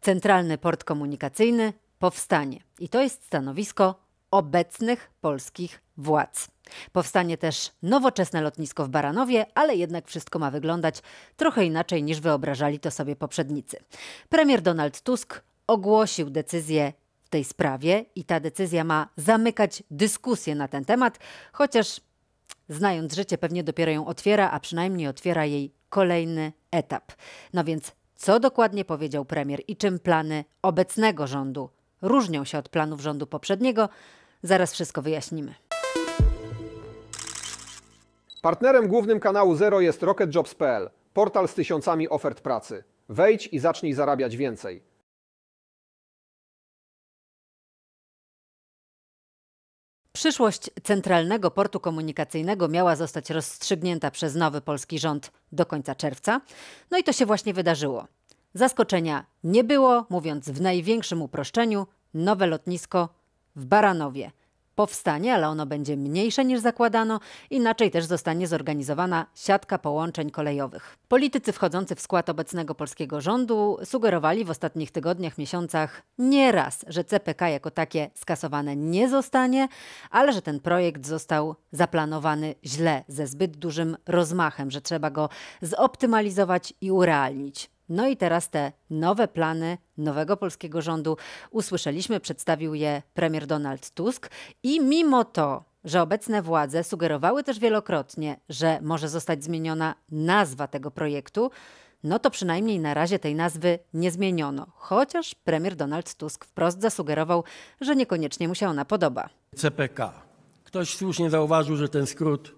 Centralny Port Komunikacyjny powstanie. I to jest stanowisko obecnych polskich władz. Powstanie też nowoczesne lotnisko w Baranowie, ale jednak wszystko ma wyglądać trochę inaczej niż wyobrażali to sobie poprzednicy. Premier Donald Tusk ogłosił decyzję w tej sprawie i ta decyzja ma zamykać dyskusję na ten temat, chociaż znając życie pewnie dopiero ją otwiera, a przynajmniej otwiera jej kolejny etap. No więc co dokładnie powiedział premier i czym plany obecnego rządu różnią się od planów rządu poprzedniego, zaraz wszystko wyjaśnimy. Partnerem głównym kanału Zero jest RocketJobs.pl, portal z tysiącami ofert pracy. Wejdź i zacznij zarabiać więcej. Przyszłość Centralnego Portu Komunikacyjnego miała zostać rozstrzygnięta przez nowy polski rząd do końca czerwca. No i to się właśnie wydarzyło. Zaskoczenia nie było, mówiąc w największym uproszczeniu, nowe lotnisko w Baranowie powstanie, ale ono będzie mniejsze niż zakładano, inaczej też zostanie zorganizowana siatka połączeń kolejowych. Politycy wchodzący w skład obecnego polskiego rządu sugerowali w ostatnich tygodniach, miesiącach nieraz, że CPK jako takie skasowane nie zostanie, ale że ten projekt został zaplanowany źle, ze zbyt dużym rozmachem, że trzeba go zoptymalizować i urealnić. No i teraz te nowe plany nowego polskiego rządu usłyszeliśmy, przedstawił je premier Donald Tusk i mimo to, że obecne władze sugerowały też wielokrotnie, że może zostać zmieniona nazwa tego projektu, no to przynajmniej na razie tej nazwy nie zmieniono, chociaż premier Donald Tusk wprost zasugerował, że niekoniecznie mu się ona podoba. CPK. Ktoś słusznie zauważył, że ten skrót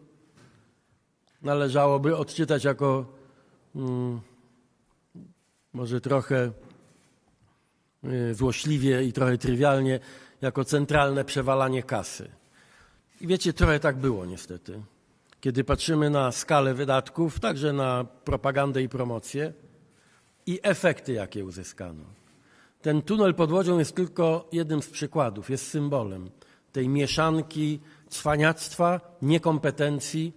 należałoby odczytać jako. Mm, może trochę y, złośliwie i trochę trywialnie, jako centralne przewalanie kasy. I wiecie, trochę tak było niestety. Kiedy patrzymy na skalę wydatków, także na propagandę i promocję i efekty, jakie uzyskano. Ten tunel pod Łodzią jest tylko jednym z przykładów, jest symbolem tej mieszanki cwaniactwa, niekompetencji,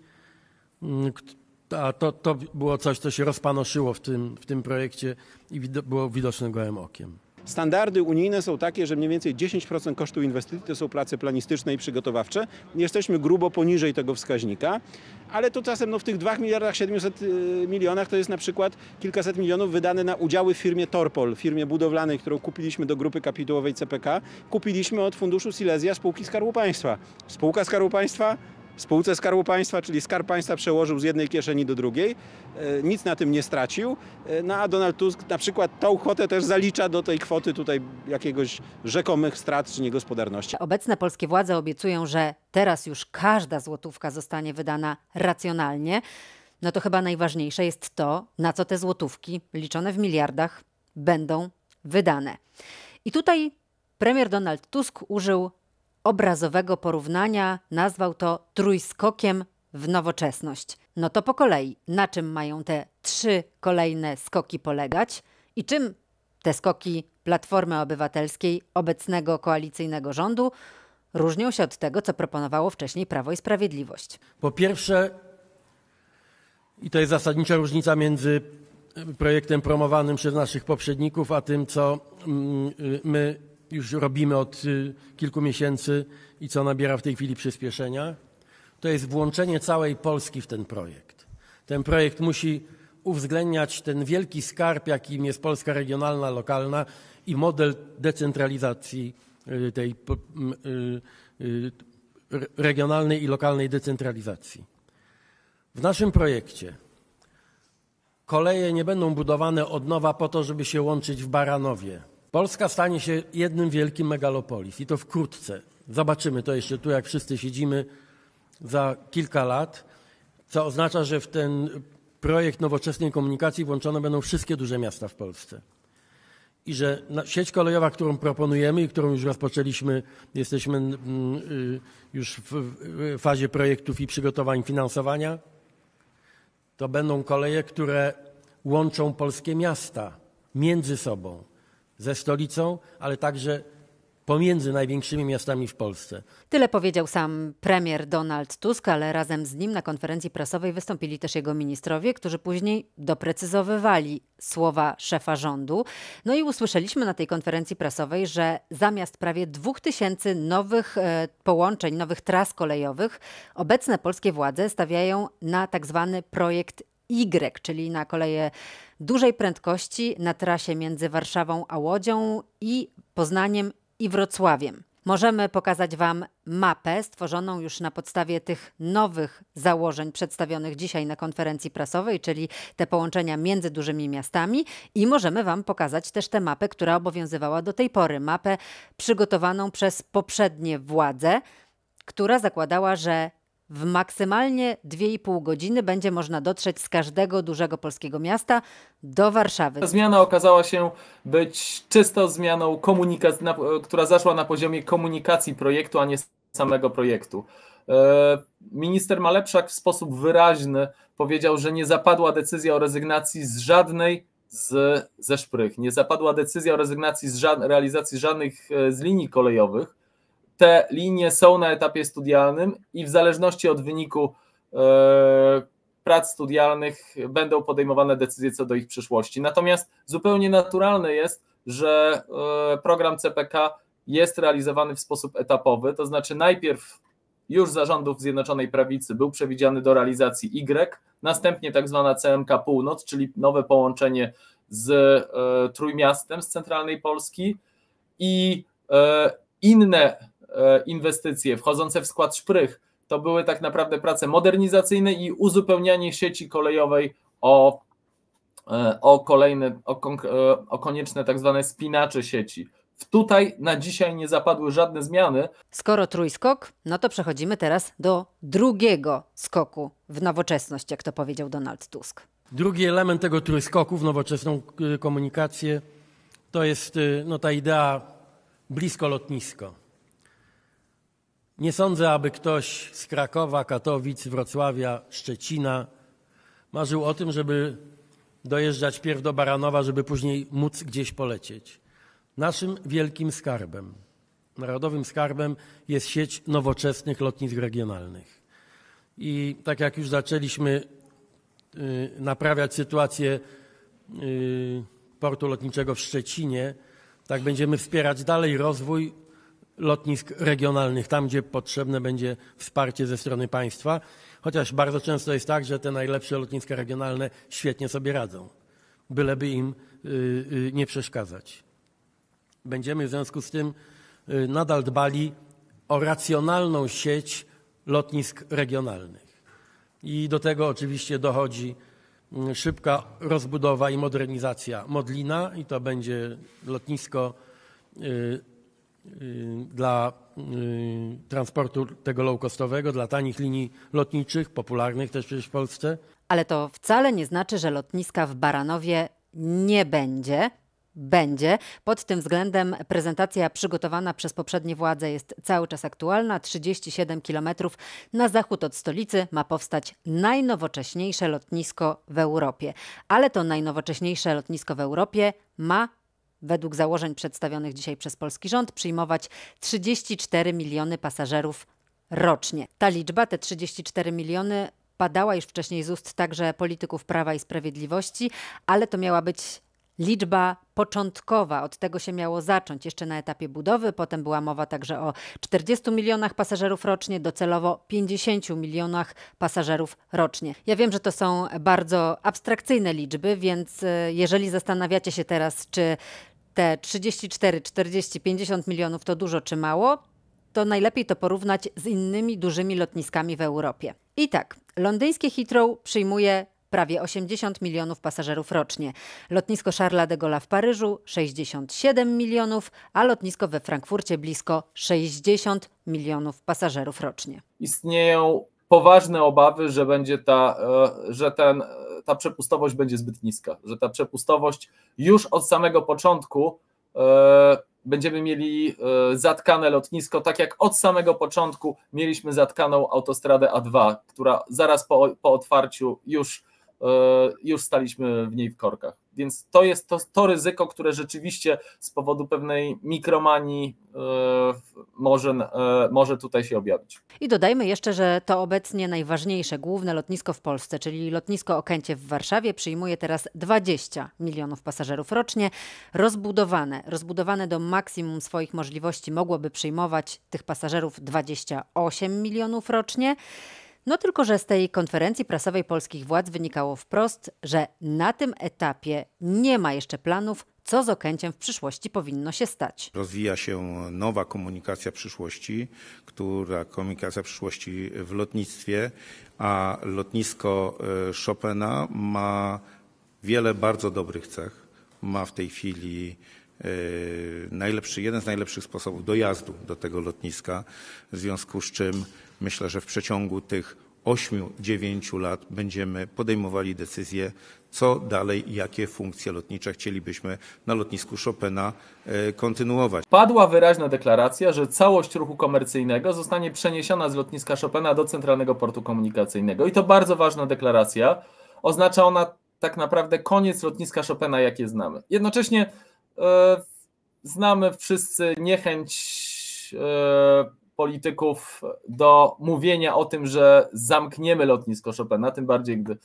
a to, to było coś, co się rozpanoszyło w tym, w tym projekcie i było widoczne gołym okiem. Standardy unijne są takie, że mniej więcej 10% kosztu inwestycji to są prace planistyczne i przygotowawcze. Jesteśmy grubo poniżej tego wskaźnika, ale to czasem no, w tych 2 miliardach 700 y, milionach to jest na przykład kilkaset milionów wydane na udziały w firmie Torpol, firmie budowlanej, którą kupiliśmy do grupy kapitałowej CPK. Kupiliśmy od funduszu Silesia spółki Skarbu Państwa. Spółka Skarbu Państwa spółce Skarbu Państwa, czyli Skarb Państwa przełożył z jednej kieszeni do drugiej, e, nic na tym nie stracił, e, no a Donald Tusk na przykład tą kwotę też zalicza do tej kwoty tutaj jakiegoś rzekomych strat czy niegospodarności. Obecne polskie władze obiecują, że teraz już każda złotówka zostanie wydana racjonalnie. No to chyba najważniejsze jest to, na co te złotówki liczone w miliardach będą wydane. I tutaj premier Donald Tusk użył obrazowego porównania nazwał to trójskokiem w nowoczesność. No to po kolei, na czym mają te trzy kolejne skoki polegać i czym te skoki Platformy Obywatelskiej obecnego koalicyjnego rządu różnią się od tego, co proponowało wcześniej Prawo i Sprawiedliwość? Po pierwsze, i to jest zasadnicza różnica między e, projektem promowanym przez naszych poprzedników, a tym, co mm, y, my już robimy od y, kilku miesięcy i co nabiera w tej chwili przyspieszenia, to jest włączenie całej Polski w ten projekt. Ten projekt musi uwzględniać ten wielki skarb, jakim jest Polska regionalna, lokalna i model decentralizacji y, tej y, regionalnej i lokalnej decentralizacji. W naszym projekcie koleje nie będą budowane od nowa po to, żeby się łączyć w Baranowie Polska stanie się jednym wielkim megalopolis i to wkrótce. Zobaczymy to jeszcze tu, jak wszyscy siedzimy za kilka lat, co oznacza, że w ten projekt nowoczesnej komunikacji włączone będą wszystkie duże miasta w Polsce. I że sieć kolejowa, którą proponujemy i którą już rozpoczęliśmy, jesteśmy mm, y, już w fazie projektów i przygotowań finansowania, to będą koleje, które łączą polskie miasta między sobą ze stolicą, ale także pomiędzy największymi miastami w Polsce. Tyle powiedział sam premier Donald Tusk, ale razem z nim na konferencji prasowej wystąpili też jego ministrowie, którzy później doprecyzowywali słowa szefa rządu. No i usłyszeliśmy na tej konferencji prasowej, że zamiast prawie 2000 nowych e, połączeń, nowych tras kolejowych, obecne polskie władze stawiają na tak zwany projekt Y, czyli na koleje dużej prędkości na trasie między Warszawą a Łodzią i Poznaniem i Wrocławiem. Możemy pokazać Wam mapę stworzoną już na podstawie tych nowych założeń przedstawionych dzisiaj na konferencji prasowej, czyli te połączenia między dużymi miastami i możemy Wam pokazać też tę mapę, która obowiązywała do tej pory, mapę przygotowaną przez poprzednie władze, która zakładała, że w maksymalnie 2,5 godziny będzie można dotrzeć z każdego dużego polskiego miasta do Warszawy. Ta zmiana okazała się być czysto zmianą, która zaszła na poziomie komunikacji projektu, a nie samego projektu. E, minister Malepszak w sposób wyraźny powiedział, że nie zapadła decyzja o rezygnacji z żadnej z, ze szprych. Nie zapadła decyzja o rezygnacji z realizacji żadnych e, z linii kolejowych te linie są na etapie studialnym i w zależności od wyniku e, prac studialnych będą podejmowane decyzje co do ich przyszłości. Natomiast zupełnie naturalne jest, że e, program CPK jest realizowany w sposób etapowy, to znaczy najpierw już zarządów Zjednoczonej Prawicy był przewidziany do realizacji Y, następnie tak zwana CMK Północ, czyli nowe połączenie z e, Trójmiastem z centralnej Polski i inne E, inwestycje, wchodzące w skład szprych, to były tak naprawdę prace modernizacyjne i uzupełnianie sieci kolejowej o, e, o kolejne, o, e, o konieczne tak zwane spinacze sieci. Tutaj na dzisiaj nie zapadły żadne zmiany. Skoro trójskok, no to przechodzimy teraz do drugiego skoku w nowoczesność, jak to powiedział Donald Tusk. Drugi element tego trójskoku w nowoczesną komunikację to jest no, ta idea blisko lotnisko. Nie sądzę, aby ktoś z Krakowa, Katowic, Wrocławia, Szczecina marzył o tym, żeby dojeżdżać pierw do Baranowa, żeby później móc gdzieś polecieć. Naszym wielkim skarbem, narodowym skarbem jest sieć nowoczesnych lotnisk regionalnych. I tak jak już zaczęliśmy y, naprawiać sytuację y, portu lotniczego w Szczecinie, tak będziemy wspierać dalej rozwój lotnisk regionalnych, tam gdzie potrzebne będzie wsparcie ze strony państwa, chociaż bardzo często jest tak, że te najlepsze lotniska regionalne świetnie sobie radzą, byleby im y, y, nie przeszkadzać. Będziemy w związku z tym y, nadal dbali o racjonalną sieć lotnisk regionalnych. I do tego oczywiście dochodzi mm, szybka rozbudowa i modernizacja Modlina i to będzie lotnisko Y, dla y, transportu tego low-costowego, dla tanich linii lotniczych, popularnych też przecież w Polsce. Ale to wcale nie znaczy, że lotniska w Baranowie nie będzie. Będzie. Pod tym względem prezentacja przygotowana przez poprzednie władze jest cały czas aktualna. 37 km na zachód od stolicy ma powstać najnowocześniejsze lotnisko w Europie. Ale to najnowocześniejsze lotnisko w Europie ma według założeń przedstawionych dzisiaj przez polski rząd przyjmować 34 miliony pasażerów rocznie. Ta liczba, te 34 miliony, padała już wcześniej z ust także polityków Prawa i Sprawiedliwości, ale to miała być liczba początkowa. Od tego się miało zacząć jeszcze na etapie budowy. Potem była mowa także o 40 milionach pasażerów rocznie, docelowo 50 milionach pasażerów rocznie. Ja wiem, że to są bardzo abstrakcyjne liczby, więc e, jeżeli zastanawiacie się teraz, czy te 34, 40, 50 milionów to dużo czy mało, to najlepiej to porównać z innymi dużymi lotniskami w Europie. I tak, londyńskie Heathrow przyjmuje prawie 80 milionów pasażerów rocznie. Lotnisko Charlesa de Gaulle w Paryżu 67 milionów, a lotnisko we Frankfurcie blisko 60 milionów pasażerów rocznie. Istnieją poważne obawy, że będzie ta, e, że ten e, ta przepustowość będzie zbyt niska, że ta przepustowość już od samego początku e, będziemy mieli e, zatkane lotnisko, tak jak od samego początku mieliśmy zatkaną autostradę A2, która zaraz po, po otwarciu już, e, już staliśmy w niej w korkach. Więc to jest to, to ryzyko, które rzeczywiście z powodu pewnej mikromanii yy, może, yy, może tutaj się objawić. I dodajmy jeszcze, że to obecnie najważniejsze główne lotnisko w Polsce, czyli lotnisko Okęcie w Warszawie, przyjmuje teraz 20 milionów pasażerów rocznie. Rozbudowane, rozbudowane do maksimum swoich możliwości mogłoby przyjmować tych pasażerów 28 milionów rocznie. No tylko, że z tej konferencji prasowej polskich władz wynikało wprost, że na tym etapie nie ma jeszcze planów, co z Okęciem w przyszłości powinno się stać. Rozwija się nowa komunikacja przyszłości, która komunikacja przyszłości w lotnictwie, a lotnisko e, Chopina ma wiele bardzo dobrych cech. Ma w tej chwili e, najlepszy, jeden z najlepszych sposobów dojazdu do tego lotniska, w związku z czym Myślę, że w przeciągu tych 8-9 lat będziemy podejmowali decyzję, co dalej, jakie funkcje lotnicze chcielibyśmy na lotnisku Chopina e, kontynuować. Padła wyraźna deklaracja, że całość ruchu komercyjnego zostanie przeniesiona z lotniska Chopina do Centralnego Portu Komunikacyjnego. I to bardzo ważna deklaracja. Oznacza ona tak naprawdę koniec lotniska Chopina, jakie znamy. Jednocześnie e, znamy wszyscy niechęć e, polityków do mówienia o tym, że zamkniemy lotnisko Chopina, tym bardziej gdy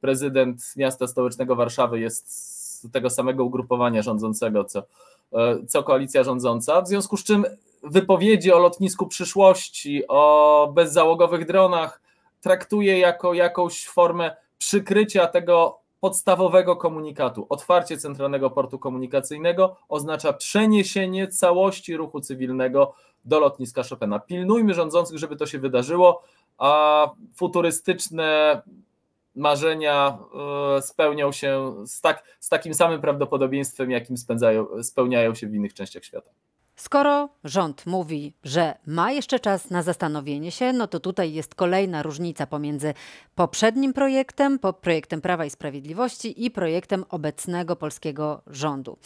prezydent miasta stołecznego Warszawy jest z tego samego ugrupowania rządzącego, co, e, co koalicja rządząca. W związku z czym wypowiedzi o lotnisku przyszłości, o bezzałogowych dronach traktuje jako jakąś formę przykrycia tego podstawowego komunikatu. Otwarcie Centralnego Portu Komunikacyjnego oznacza przeniesienie całości ruchu cywilnego do lotniska Chopina. Pilnujmy rządzących, żeby to się wydarzyło, a futurystyczne marzenia e, spełnią się z, tak, z takim samym prawdopodobieństwem, jakim spędzają, spełniają się w innych częściach świata. Skoro rząd mówi, że ma jeszcze czas na zastanowienie się, no to tutaj jest kolejna różnica pomiędzy poprzednim projektem, projektem Prawa i Sprawiedliwości i projektem obecnego polskiego rządu.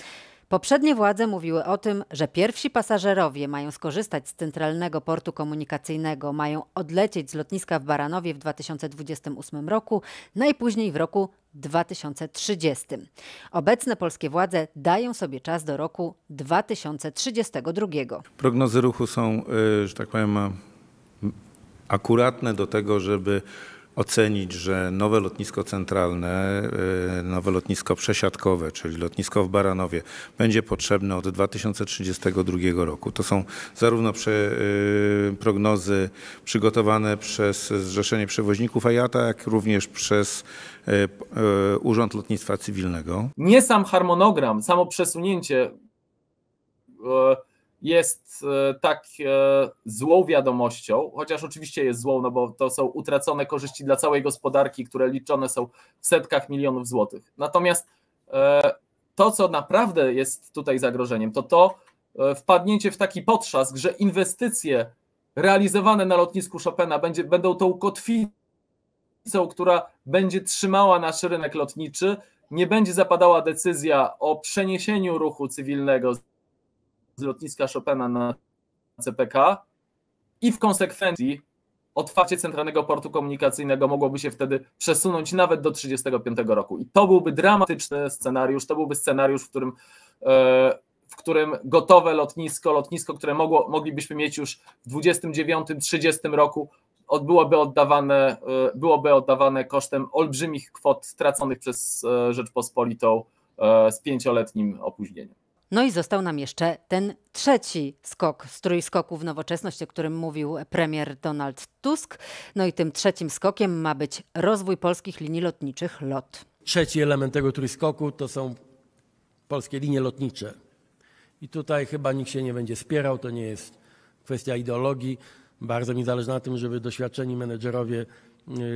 Poprzednie władze mówiły o tym, że pierwsi pasażerowie mają skorzystać z Centralnego Portu Komunikacyjnego, mają odlecieć z lotniska w Baranowie w 2028 roku, najpóźniej no w roku 2030. Obecne polskie władze dają sobie czas do roku 2032. Prognozy ruchu są, y, że tak powiem, akuratne do tego, żeby ocenić, że nowe lotnisko centralne, y, nowe lotnisko przesiadkowe, czyli lotnisko w Baranowie, będzie potrzebne od 2032 roku. To są zarówno y, prognozy przygotowane przez Zrzeszenie Przewoźników IATA, jak również przez y, Urząd Lotnictwa Cywilnego. Nie sam harmonogram, samo przesunięcie jest e, tak e, złą wiadomością, chociaż oczywiście jest złą, no bo to są utracone korzyści dla całej gospodarki, które liczone są w setkach milionów złotych. Natomiast e, to, co naprawdę jest tutaj zagrożeniem, to to wpadnięcie w taki potrzask, że inwestycje realizowane na lotnisku Chopina będzie, będą tą kotwicą, która będzie trzymała nasz rynek lotniczy, nie będzie zapadała decyzja o przeniesieniu ruchu cywilnego z lotniska Chopina na CPK i w konsekwencji otwarcie Centralnego Portu Komunikacyjnego mogłoby się wtedy przesunąć nawet do 35 roku. I to byłby dramatyczny scenariusz, to byłby scenariusz, w którym, e, w którym gotowe lotnisko, lotnisko, które mogło, moglibyśmy mieć już w 29-30 roku, byłoby oddawane, e, byłoby oddawane kosztem olbrzymich kwot straconych przez e, Rzeczpospolitą z pięcioletnim opóźnieniem. No i został nam jeszcze ten trzeci skok, strój w nowoczesność, o którym mówił premier Donald Tusk. No i tym trzecim skokiem ma być rozwój polskich linii lotniczych LOT. Trzeci element tego trójskoku to są polskie linie lotnicze. I tutaj chyba nikt się nie będzie spierał, to nie jest kwestia ideologii. Bardzo mi zależy na tym, żeby doświadczeni menedżerowie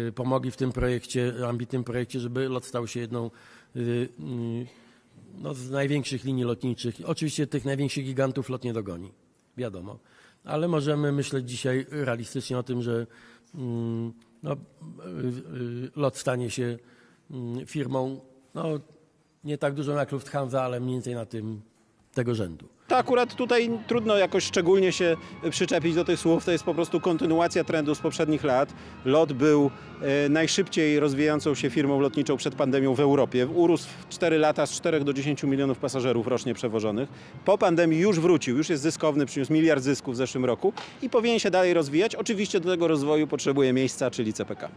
y, pomogli w tym projekcie, ambitnym projekcie, żeby lot stał się jedną y, y, no, z największych linii lotniczych. Oczywiście tych największych gigantów lot nie dogoni, wiadomo. Ale możemy myśleć dzisiaj realistycznie o tym, że mm, no, y, y, lot stanie się mm, firmą no, nie tak dużą jak Lufthansa, ale mniej więcej na tym tego rzędu to akurat tutaj trudno jakoś szczególnie się przyczepić do tych słów. To jest po prostu kontynuacja trendu z poprzednich lat. Lot był e, najszybciej rozwijającą się firmą lotniczą przed pandemią w Europie. Urósł w 4 lata z 4 do 10 milionów pasażerów rocznie przewożonych. Po pandemii już wrócił, już jest zyskowny, przyniósł miliard zysków w zeszłym roku i powinien się dalej rozwijać. Oczywiście do tego rozwoju potrzebuje miejsca, czyli CPK.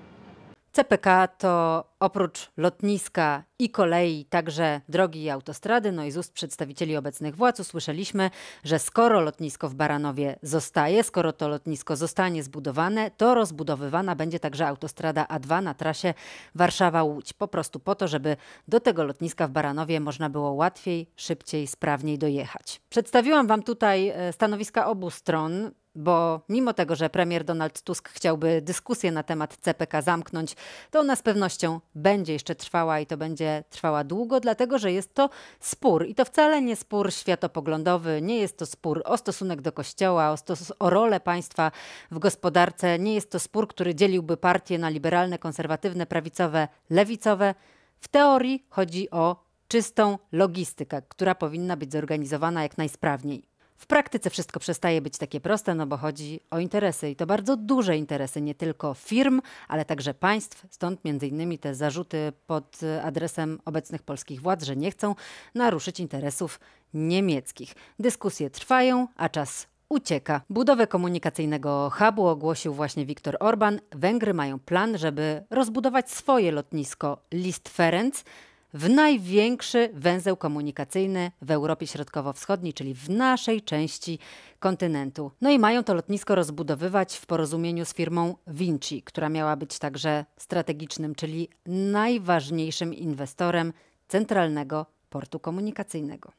CPK to oprócz lotniska i kolei także drogi i autostrady. No i z ust przedstawicieli obecnych władz usłyszeliśmy, że skoro lotnisko w Baranowie zostaje, skoro to lotnisko zostanie zbudowane, to rozbudowywana będzie także autostrada A2 na trasie Warszawa-Łódź. Po prostu po to, żeby do tego lotniska w Baranowie można było łatwiej, szybciej, sprawniej dojechać. Przedstawiłam Wam tutaj e, stanowiska obu stron bo mimo tego, że premier Donald Tusk chciałby dyskusję na temat CPK zamknąć, to ona z pewnością będzie jeszcze trwała i to będzie trwała długo, dlatego że jest to spór i to wcale nie spór światopoglądowy, nie jest to spór o stosunek do kościoła, o, stos- o rolę państwa w gospodarce, nie jest to spór, który dzieliłby partie na liberalne, konserwatywne, prawicowe, lewicowe. W teorii chodzi o czystą logistykę, która powinna być zorganizowana jak najsprawniej. W praktyce wszystko przestaje być takie proste, no bo chodzi o interesy i to bardzo duże interesy, nie tylko firm, ale także państw. Stąd między innymi te zarzuty pod adresem obecnych polskich władz, że nie chcą naruszyć interesów niemieckich. Dyskusje trwają, a czas ucieka. Budowę komunikacyjnego hubu ogłosił właśnie Viktor Orban. Węgry mają plan, żeby rozbudować swoje lotnisko List Ferenc w największy węzeł komunikacyjny w Europie Środkowo-Wschodniej, czyli w naszej części kontynentu. No i mają to lotnisko rozbudowywać w porozumieniu z firmą Vinci, która miała być także strategicznym, czyli najważniejszym inwestorem centralnego portu komunikacyjnego.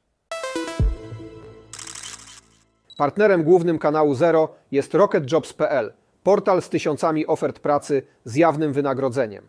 Partnerem głównym kanału Zero jest RocketJobs.pl, portal z tysiącami ofert pracy z jawnym wynagrodzeniem.